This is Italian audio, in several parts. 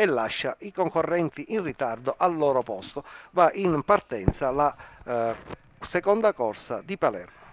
e lascia i concorrenti in ritardo al loro posto. Va in partenza la eh, seconda corsa di Palermo.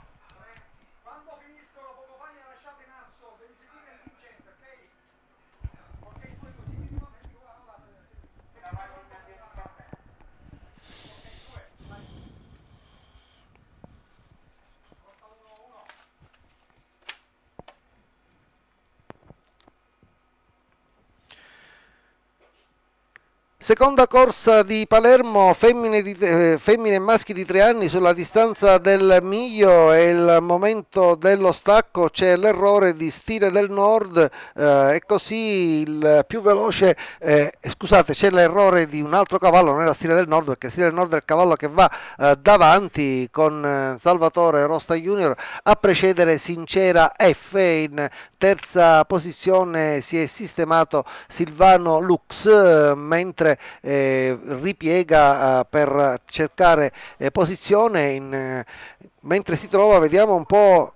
Seconda corsa di Palermo, femmine, di, eh, femmine, e maschi di tre anni sulla distanza del miglio e il momento dello stacco c'è l'errore di Stile del Nord eh, e così il più veloce, eh, scusate c'è l'errore di un altro cavallo, non è la Stile del Nord perché Stile del Nord è il cavallo che va eh, davanti con eh, Salvatore Rosta Junior a precedere Sincera F in terza posizione si è sistemato Silvano Lux mentre eh, ripiega eh, per cercare eh, posizione in, eh, mentre si trova vediamo un po'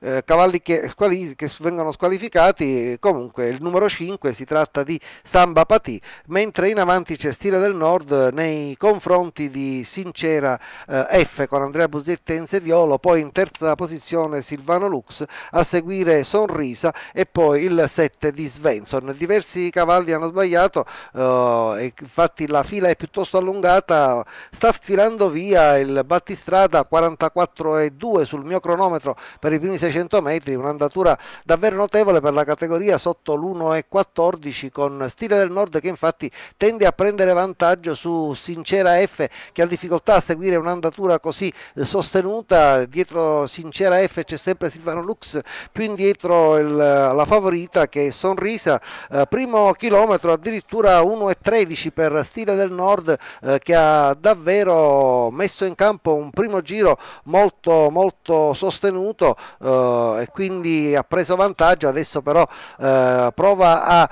eh, cavalli che, squali, che, vengono squalificati, comunque il numero 5 si tratta di Samba Patì, mentre in avanti c'è Stile del Nord nei confronti di Sincera eh, F con Andrea Buzzetti in sediolo, poi in terza posizione Silvano Lux, a seguire Sonrisa e poi il 7 di Svensson. Diversi cavalli hanno sbagliato, eh, infatti la fila è piuttosto allungata, sta filando via il battistrada 44,2 sul mio cronometro per i primi 6 600 metri, un'andatura davvero notevole per la categoria sotto l'1,14 con Stile del Nord che infatti tende a prendere vantaggio su Sincera F che ha difficoltà a seguire un'andatura così eh, sostenuta, dietro Sincera F c'è sempre Silvano Lux, più indietro il, eh, la favorita che è Sonrisa, eh, primo chilometro addirittura 1,13 per Stile del Nord eh, che ha davvero messo in campo un primo giro molto molto sostenuto eh, eh, e quindi ha preso vantaggio adesso però eh, prova a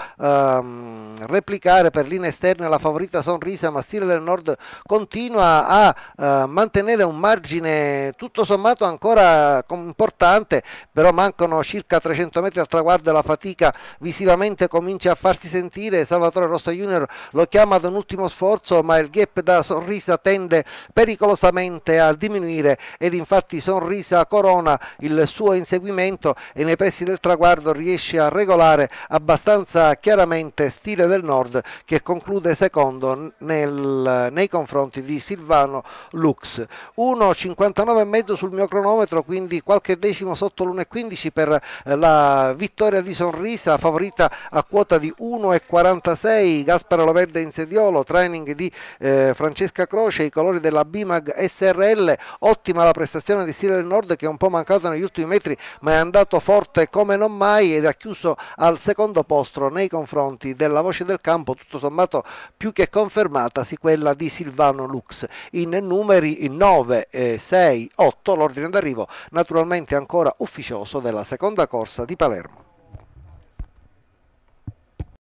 ehm, replicare per linea esterna la favorita Sonrisa ma Stile del Nord continua a eh, mantenere un margine tutto sommato ancora importante però mancano circa 300 metri al traguardo la fatica visivamente comincia a farsi sentire Salvatore Rosso Junior lo chiama ad un ultimo sforzo ma il gap da Sonrisa tende pericolosamente a diminuire ed infatti Sonrisa corona il suo inseguimento e nei pressi del traguardo riesce a regolare abbastanza chiaramente Stile del Nord che conclude secondo nel, nei confronti di Silvano Lux. 1,59,5 sul mio cronometro, quindi qualche decimo sotto l'1,15 per eh, la vittoria di Sonrisa, favorita a quota di 1,46. Gasparo Loverde in sediolo, training di eh, Francesca Croce, i colori della BIMAG SRL. Ottima la prestazione di Stile del Nord che è un po' mancato negli ultimi metri metri ma è andato forte come non mai ed ha chiuso al secondo posto nei confronti della voce del campo tutto sommato più che confermatasi quella di Silvano Lux in numeri 9, 6, 8 l'ordine d'arrivo naturalmente ancora ufficioso della seconda corsa di Palermo.